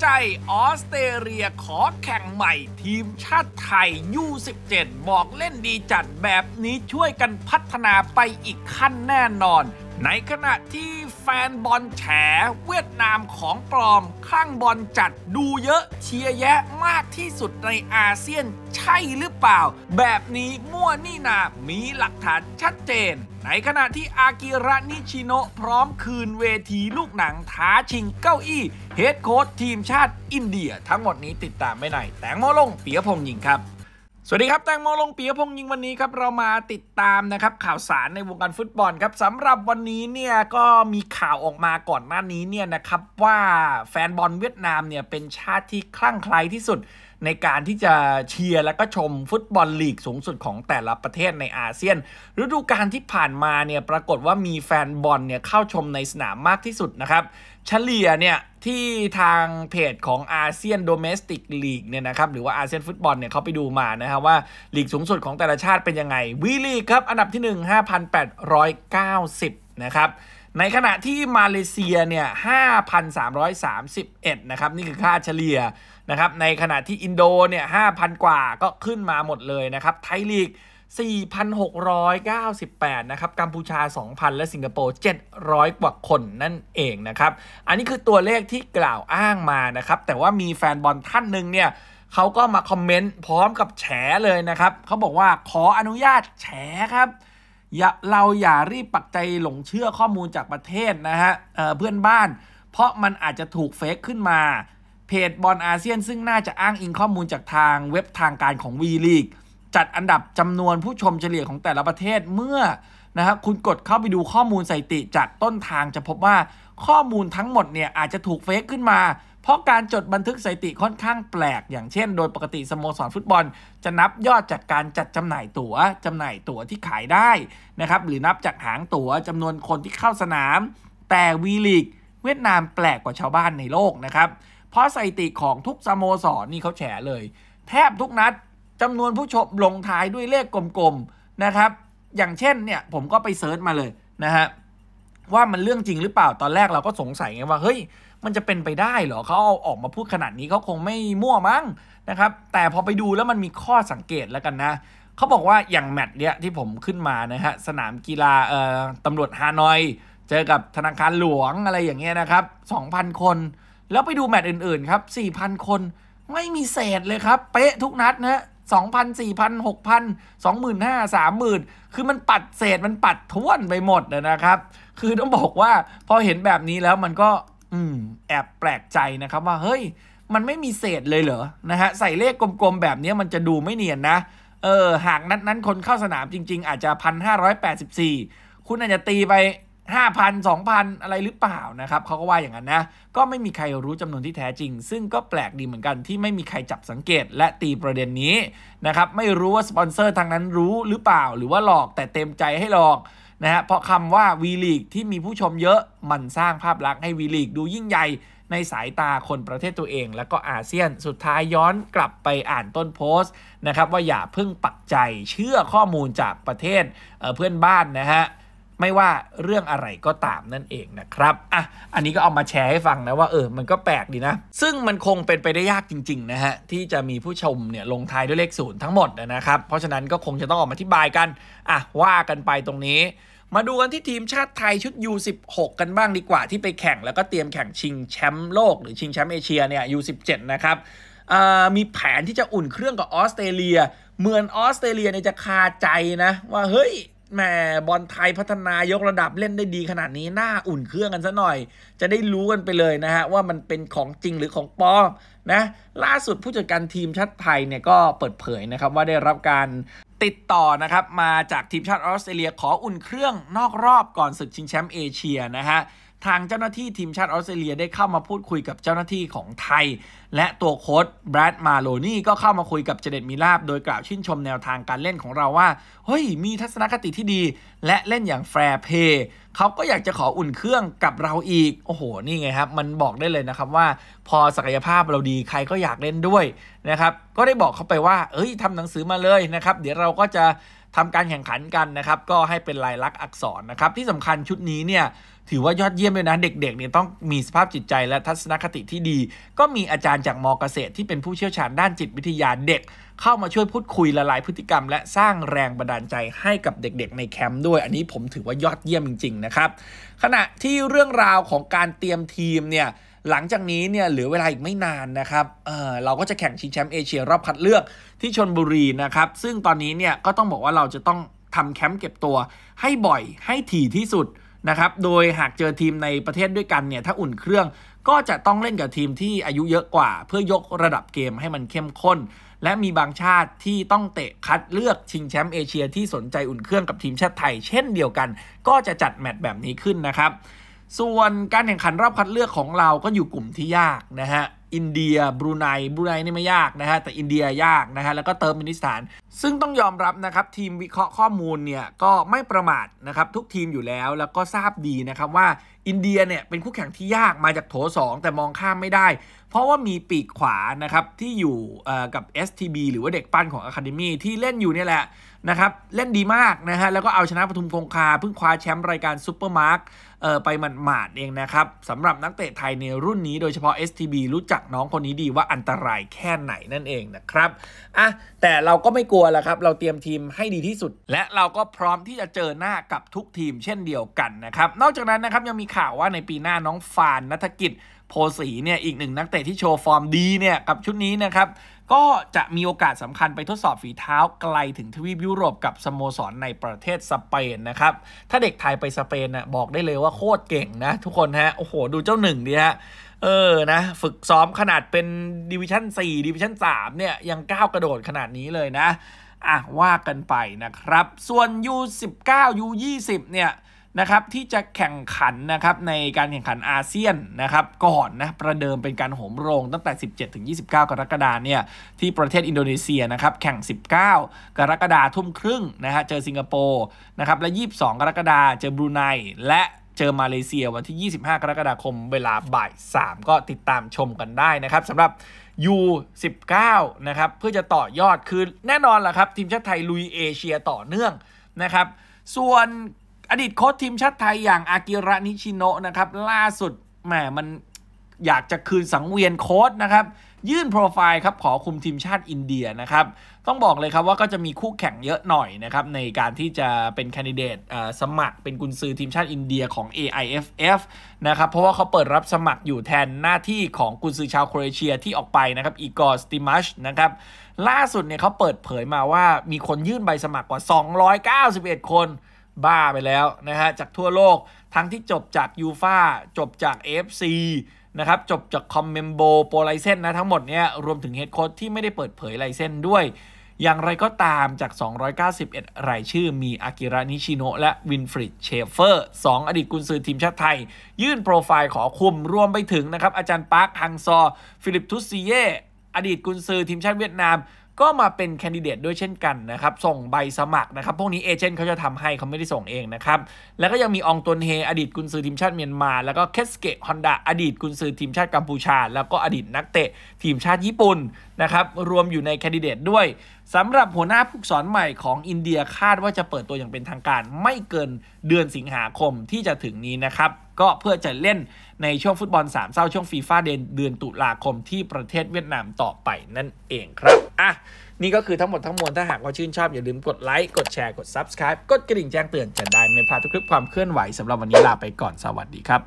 ใจออสเตรเลียขอแข่งใหม่ ทีมชาติไทยยู17บอกเล่นดีจัดแบบนี้ช่วยกันพัฒนาไปอีกขั้นแน่นอนในขณะที่แฟนบอลแฉ เวียดนามของปลอมข้างบอลจัดดูเยอะเชียร์แยะมากที่สุดในอาเซียนใช่หรือเปล่า แบบนี้มั่วนี่นามีหลักฐานชัดเจน ในขณะที่อากิระนิชิโน พร้อมคืนเวทีลูกหนังท้าชิงเก้าอี้ เฮดโค้ชทีมชาติอินเดีย ทั้งหมดนี้ติดตามไม่หน แตงโมลงเปียพงยิงครับสวัสดีครับ แตงโมลงปียพงยิงวันนี้ครับ เรามาติดตามนะครับข่าวสารในวงการฟุตบอลครับสำหรับวันนี้เนี่ยก็มีข่าวออกมาก่อน หน้านี้เนี่ยนะครับว่าแฟนบอลเวียดนามเนี่ยเป็นชาติที่คลั่งไคล้ที่สุดในการที่จะเชียร์และก็ชมฟุตบอลลีกสูงสุดของแต่ละประเทศในอาเซียน ฤดูกาลที่ผ่านมาเนี่ยปรากฏว่ามีแฟนบอลเนี่ยเข้าชมในสนามมากที่สุดนะครับ เฉลี่ยเนี่ยที่ทางเพจของอาเซียนโดเมสติกลีกเนี่ยนะครับหรือว่าอาเซียนฟุตบอลเนี่ยเขาไปดูมานะครับว่าลีกสูงสุดของแต่ละชาติเป็นยังไงวีลีกครับอันดับที่1 5,890นะครับในขณะที่มาเลเซียเนี่ย 5,331 นะครับ นี่คือค่าเฉลี่ยนะครับ ในขณะที่อินโดเนี่ย 5,000 กว่าก็ขึ้นมาหมดเลยนะครับ ไทยลีก 4,698 นะครับ กัมพูชา 2,000 และสิงคโปร์ 700 กว่าคนนั่นเองนะครับ อันนี้คือตัวเลขที่กล่าวอ้างมานะครับ แต่ว่ามีแฟนบอลท่านหนึ่งเนี่ยเขาก็มาคอมเมนต์พร้อมกับแฉเลยนะครับเขาบอกว่าขออนุญาตแฉครับอย่า เราอย่ารีบ ปัก ใจ หลงเชื่อข้อมูลจากประเทศ นะฮะเเพื่อนบ้าน เพราะมันอาจจะถูก เฟกขึ้นมาเพจบอลอาเซียนซึ่งน่าจะอ้างอิงข้อมูลจากทางเว็บทางการของ วีลีก จัดอันดับจำนวนผู้ชมเฉลี่ยของแต่ละประเทศเมื่อนะครับคุณกดเข้าไปดูข้อมูลสถิติจากต้นทางจะพบว่าข้อมูลทั้งหมดเนี่ยอาจจะถูกเฟกขึ้นมา เพราะการจดบันทึกสถิติค่อนข้างแปลก อย่างเช่น โดยปกติสโมสรฟุตบอล จะนับยอดจากการจัดจำหน่ายตัว๋วจำหน่ายตั๋วที่ขายได้นะครับหรือนับจากหางตัว๋วจำนวนคนที่เข้าสนาม แต่วีลีกเวียดนามแปลกกว่าชาวบ้านในโลกนะครับเพราะสถิติของทุกสโมสรนนี่เขาแฉเลย แทบทุกนัดจำนวนผู้ชมลงท้ายด้วยเลขกลมๆนะครับอย่างเช่นเนี่ย ผมก็ไปเซิร์ชมาเลยนะฮะ ว่ามันเรื่องจริงหรือเปล่าตอนแรกเราก็สงสัยไงว่า เฮ้ย มันจะเป็นไปได้เหรอเขาเอาออกมาพูดขนาดนี้เขาคงไม่มั่วมั้งนะครับ แต่พอไปดูแล้วมันมีข้อสังเกตแล้วกันนะ เขาบอกว่าอย่างแมตช์เนี้ย ที่ผมขึ้นมานะฮะ สนามกีฬาเอ่อตำรวจฮานอยเจอกับธนาคารหลวงอะไรอย่างเงี้ยนะครับ 2,000 คน แล้วไปดูแมตช์อื่นๆครับ4,000คนไม่มีเศษเลยครับเป๊ะทุกนัดนะ2,000 4,000 6,000 25,000ห0ื่นคือมันปัดเศษมันปัดท้วนไปหมดนะครับ คือต้องบอกว่าพอเห็นแบบนี้แล้วมันก็อืมแอบแปลกใจนะครับว่า เฮ้ยมันไม่มีเศษเลยเหรอนะฮะใส่เลขกลมๆ แบบนี้มันจะดูไม่เนียนนะ เออ หากนัดนั้นคนเข้าสนามจริง ๆ อาจจะ 1,584 คุณอาจจะตีไปห้าพันสองพันอะไรหรือเปล่านะครับเขาก็ว่าอย่างนั้นนะ ก็ไม่มีใครรู้จำนวนที่แท้จริง ซึ่งก็แปลกดีเหมือนกันที่ไม่มีใครจับสังเกตและตีประเด็นนี้นะครับไม่รู้ว่าสปอนเซอร์ทางนั้นรู้หรือเปล่าหรือว่าหลอกแต่เต็มใจให้หลอกนะฮะเพราะคำว่าวีลีกที่มีผู้ชมเยอะมันสร้างภาพลักษณ์ให้วีลีกดูยิ่งใหญ่ในสายตาคนประเทศตัวเอง และก็อาเซียนสุดท้ายย้อนกลับไปอ่านต้นโพสต์นะครับว่าอย่าเพิ่งปักใจเชื่อข้อมูลจากประเทศเเพื่อนบ้านนะฮะไม่ว่าเรื่องอะไรก็ตามนั่นเองนะครับ อ่ะ อันนี้ก็เอามาแชร์ให้ฟังนะว่าเออ มันก็แปลกดีนะ ซึ่งมันคงเป็นไปได้ยากจริงๆนะฮะ ที่จะมีผู้ชมเนี่ยลงท้ายด้วยเลขศูนย์ทั้งหมดนะครับ เพราะฉะนั้นก็คงจะต้องออกมาอธิบายกัน อ่ะว่ากันไปตรงนี้ มาดูกันที่ทีมชาติไทยชุด U16 กันบ้างดีกว่า ที่ไปแข่งแล้วก็เตรียมแข่งชิงแชมป์โลกหรือชิงแชมป์เอเชียเนี่ย U17 นะครับมีแผนที่จะอุ่นเครื่องกับออสเตรเลีย เหมือนออสเตรเลียเนี่ยจะคาใจนะ ว่าเฮ้ยแหมบอลไทยพัฒนายกระดับเล่นได้ดีขนาดนี้น่าอุ่นเครื่องกันซะหน่อย จะได้รู้กันไปเลยนะฮะว่ามันเป็นของจริงหรือของปลอมนะล่าสุดผู้จัดการทีมชาติไทยเนี่ยก็เปิดเผยนะครับว่าได้รับการติดต่อนะครับมาจากทีมชาติออสเตรเลีย ขออุ่นเครื่องนอกรอบก่อนศึกชิงแชมป์เอเชียนะฮะทางเจ้าหน้าที่ทีมชาติออสเตรเลียได้เข้ามาพูดคุยกับเจ้าหน้าที่ของไทย และตัวโค้ชแบรดมาโลนี่ก็เข้ามาคุยกับเจเดตมิลาบโดยกล่าวชื่นชมแนวทางการเล่นของเราว่า เฮ้ยมีทัศนคติที่ดี และเล่นอย่างแฟร์เพย์เขาก็อยากจะขออุ่นเครื่องกับเราอีก โอ้โหนี่ไงครับ มันบอกได้เลยนะครับว่าพอศักยภาพเราดีใครก็อยากเล่นด้วยนะครับก็ได้บอกเขาไปว่าเอ้ยทำหนังสือมาเลยนะครับเดี๋ยวเราก็จะทำการแข่งขันกันนะครับ ก็ให้เป็นลายลักษณ์อักษรนะครับ ที่สำคัญชุดนี้เนี่ย ถือว่ายอดเยี่ยมเลยนะ เด็กๆเนี่ยต้องมีสภาพจิตใจและทัศนคติที่ดี ก็มีอาจารย์จากมเกษตร ที่เป็นผู้เชี่ยวชาญด้านจิตวิทยาเด็ก เข้ามาช่วยพูดคุยละลายพฤติกรรม และสร้างแรงบันดาลใจให้กับเด็กๆ ในแคมป์ด้วยอันนี้ผมถือว่ายอดเยี่ยมจริง ๆ นะครับ ขณะที่เรื่องราวของการเตรียมทีมเนี่ยหลังจากนี้เนี่ยเหลือเวลาอีกไม่นานนะครับเออเราก็จะแข่งชิงแชมป์เอเชียรอบคัดเลือกที่ชนบุรีนะครับ ซึ่งตอนนี้เนี่ยก็ต้องบอกว่าเราจะต้องทำแคมป์เก็บตัว ให้บ่อยให้ถี่ที่สุดนะครับ โดยหากเจอทีมในประเทศด้วยกันเนี่ยถ้าอุ่นเครื่องก็จะต้องเล่นกับทีมที่อายุเยอะกว่าเพื่อยกระดับเกมให้มันเข้มข้น และมีบางชาติที่ต้องเตะคัดเลือกชิงแชมป์เอเชีย ที่สนใจอุ่นเครื่องกับทีมชาติไทยเช่นเดียวกัน ก็จะจัดแมตช์แบบนี้ขึ้นนะครับส่วนการแข่งขันรอบคัดเลือกของเราก็อยู่กลุ่มที่ยากนะฮะ อินเดีย บรูไน บรูไนนี่ไม่ยากนะฮะ แต่อินเดียยากนะฮะ แล้วก็เติร์กมินิสถานซึ่งต้องยอมรับนะครับทีมวิเคราะห์ข้อมูลเนี่ยก็ไม่ประมาทนะครับ ทุกทีมอยู่แล้วแล้วก็ทราบดีนะครับว่าอินเดียเนี่ยเป็นคู่แข่งที่ยากมาจากโถ2แต่มองข้ามไม่ได้เพราะว่ามีปีกขวานะครับที่อยู่กับ STB หรือว่าเด็กปั้น ของ Academy ที่เล่นอยู่เนี่ยแหละนะครับ เล่นดีมากนะฮะแล้วก็เอาชนะปทุมคงคาเพิ่งคว้าแชมป์รายการซูเปอร์มาร์คไปหมาดๆเองนะครับสำหรับนักเตะไทยในรุ่นนี้โดยเฉพาะ STB รู้จักน้องคนนี้ดีว่าอันตรายแค่ไหนนั่นเองนะครับอ่ะแต่เราก็ไม่กลัววแล้วครับเราเตรียมทีมให้ดีที่สุดและเราก็พร้อมที่จะเจอหน้ากับทุกทีมเช่นเดียวกันนะครับ นอกจากนั้นนะครับยังมีข่าวว่าในปีหน้าน้องฟานนัทกิจโพสีเนี่ยอีกหนึ่งนักเตะที่โชว์ฟอร์มดีเนี่ยกับชุดนี้นะครับก็จะมีโอกาสสำคัญไปทดสอบฝีเท้าไกลถึงทวีปยุโรปกับสโมสรในประเทศสเปนนะครับถ้าเด็กไทยไปสเปนนะบอกได้เลยว่าโคตรเก่งนะทุกคนฮะโอ้โห ดูเจ้าหนึ่งดีฮะเออนะฝึกซ้อมขนาดเป็นดิวิชั่น 4 ดิวิชั่น3เนี่ยยังก้าวกระโดดขนาดนี้เลยนะอ่ะว่ากันไปนะครับ ส่วน U19 U20 เนี่ยนะครับที่จะแข่งขันนะครับในการแข่งขันอาเซียนนะครับก่อนนะประเดิมเป็นการโหมโรงตั้งแต่17ถึง29 กรกฎาคมเนี่ยที่ประเทศอินโดนีเซียนะครับแข่ง 19 กรกฎาคมทุ่มครึ่งนะฮะเจอสิงคโปร์นะครับและ 22 กรกฎาคมเจอบรูไนและเจอมาเลเซีย วันที่ 25 กรกฎาคมเวลาบ่าย3ก็ติดตามชมกันได้นะครับสำหรับ U19 นะครับ เพื่อจะต่อยอดคือแน่นอนละครับทีมชาติไทยลุยเอเชียต่อเนื่องนะครับส่วนอดีตโค้ชทีมชาติไทยอย่างอากิระนิชิโนะนะครับ ล่าสุดแหมมัน อยากจะคืนสังเวียนโค้ดนะครับ ยื่นโปรไฟล์ครับ ขอคุมทีมชาติอินเดีย นะครับ ต้องบอกเลยครับ ว่าก็จะมีคู่แข่งเยอะหน่อย นะครับ ในการที่จะเป็นแคนดิเดตสมัครเป็นกุนซือทีมชาติอินเดียของ AIFF นะครับ เพราะว่าเขาเปิดรับสมัครอยู่แทนหน้าที่ของกุนซือชาวโครเอเชียที่ออกไปนะครับอีกอร์สติมัชนะครับล่าสุดเนี่ยเขาเปิดเผยมาว่ามีคนยื่นใบสมัครกว่า 291 คนบ้าไปแล้ว นะฮะจากทั่วโลกทั้งที่จบจาก ยูฟาจบจากฟ f c นะ ครับ จบจาก คอมเมมโบโปรไลเซนนะ ทั้งหมด เนี่ยรวมถึงเฮดโค้ดที่ ไม่ ได้เปิดเผย ไลเซนด้วย อย่างไรก็ตามจาก 291 รายชื่อมี อากิระนิชิโน และ วินฟริดเชฟเฟอร์2 อดีตกุนซือทีมชาติไทย ยื่นโปรไฟล์ขอคุมรวมไปถึงนะครับอาจารย์ปาร์คฮังซอฟิลิปทุสซีเยอดีตกุนซือทีมชาติเวียดนามก็มาเป็นแคนดิเดตด้วยเช่นกันนะครับ ส่งใบสมัครนะครับ พวกนี้เอเจนต์เขาจะทำให้เขาไม่ได้ส่งเองนะครับ แล้วก็ยังมีองตนเฮอดีตกุนซือทีมชาติเมียนมา แล้วก็เคสเกะฮอนดาอดีตกุนซือทีมชาติกัมพูชา แล้วก็อดีตนักเตะทีมชาติญี่ปุ่นนะครับ รวมอยู่ในแคนดิเดตด้วยสำหรับหัวหน้าผู้สอนใหม่ของอินเดียคาดว่าจะเปิดตัวอย่างเป็นทางการไม่เกินเดือนสิงหาคมที่จะถึงนี้นะครับ ก็เพื่อจะเล่นในช่วงฟุตบอลสามเศร้าช่วงฟีฟ่าเดน เดือนตุลาคมที่ประเทศเวียดนามต่อไปนั่นเองครับ อ่ะ นี่ก็คือทั้งหมดทั้งมวลถ้าหากว่าชื่นชอบ อย่าลืมกดไลค์กดแชร์กด Subscribe กดกระดิ่งแจ้งเตือนจะได้ไม่พลาดทุกคลิปความเคลื่อนไหวสำหรับวันนี้ลาไปก่อนสวัสดีครับ